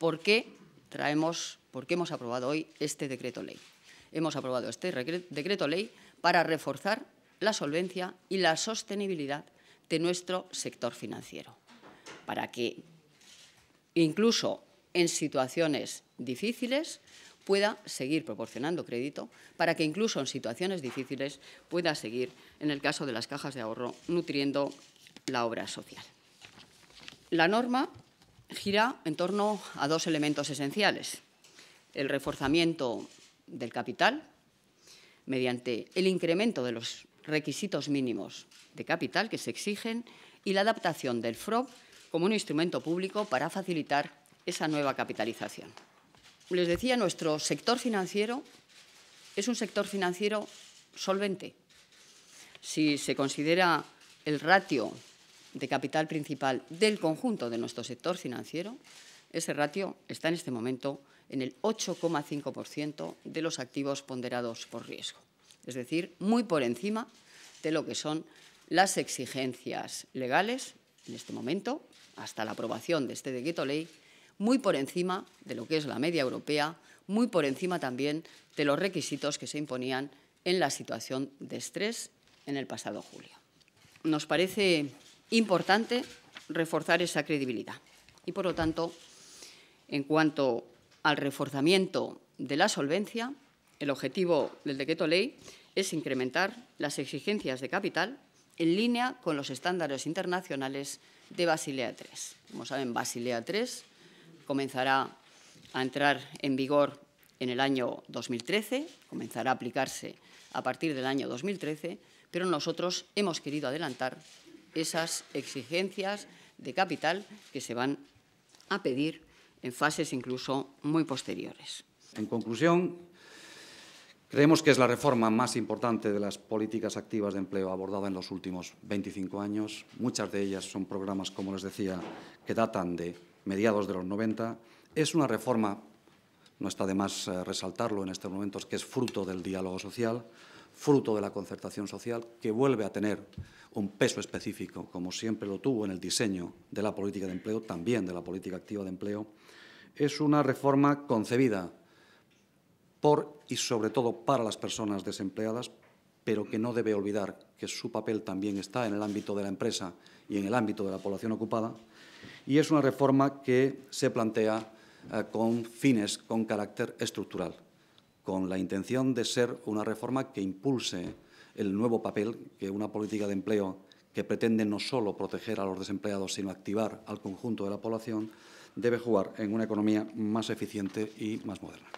¿Por qué traemos, por qué hemos aprobado hoy este decreto ley? Hemos aprobado este decreto ley para reforzar la solvencia y la sostenibilidad de nuestro sector financiero, para que incluso en situaciones difíciles pueda seguir proporcionando crédito, para que incluso en situaciones difíciles pueda seguir, en el caso de las cajas de ahorro, nutriendo la obra social. La norma gira en torno a dos elementos esenciales. El reforzamiento del capital mediante el incremento de los requisitos mínimos de capital que se exigen y la adaptación del FROB como un instrumento público para facilitar esa nueva capitalización. Les decía, nuestro sector financiero es un sector financiero solvente. Si se considera el ratio de capital principal del conjunto de nuestro sector financiero, ese ratio está en este momento en el 8,5% de los activos ponderados por riesgo, es decir, muy por encima de lo que son las exigencias legales en este momento, hasta la aprobación de este decreto ley, muy por encima de lo que es la media europea, muy por encima también de los requisitos que se imponían en la situación de estrés en el pasado julio. Nos parece importante reforzar esa credibilidad. Y, por lo tanto, en cuanto al reforzamiento de la solvencia, el objetivo del decreto ley es incrementar las exigencias de capital en línea con los estándares internacionales de Basilea III. Como saben, Basilea III comenzará a entrar en vigor en el año 2013, comenzará a aplicarse a partir del año 2013, pero nosotros hemos querido adelantar esas exigencias de capital que se van a pedir en fases incluso muy posteriores. En conclusión, creemos que es la reforma más importante de las políticas activas de empleo abordada en los últimos 25 años. Muchas de ellas son programas, como les decía, que datan de mediados de los 90. Es una reforma, no está de más eh, resaltarlo en estos momentos, que es fruto del diálogo social, fruto de la concertación social, que vuelve a tener un peso específico, como siempre lo tuvo en el diseño de la política de empleo, también de la política activa de empleo, es una reforma concebida por y sobre todo para las personas desempleadas, pero que no debe olvidar que su papel también está en el ámbito de la empresa y en el ámbito de la población ocupada, y es una reforma que se plantea eh, con fines, con carácter estructural con la intención de ser una reforma que impulse el nuevo papel que una política de empleo que pretende no solo proteger a los desempleados, sino activar al conjunto de la población, debe jugar en una economía más eficiente y más moderna.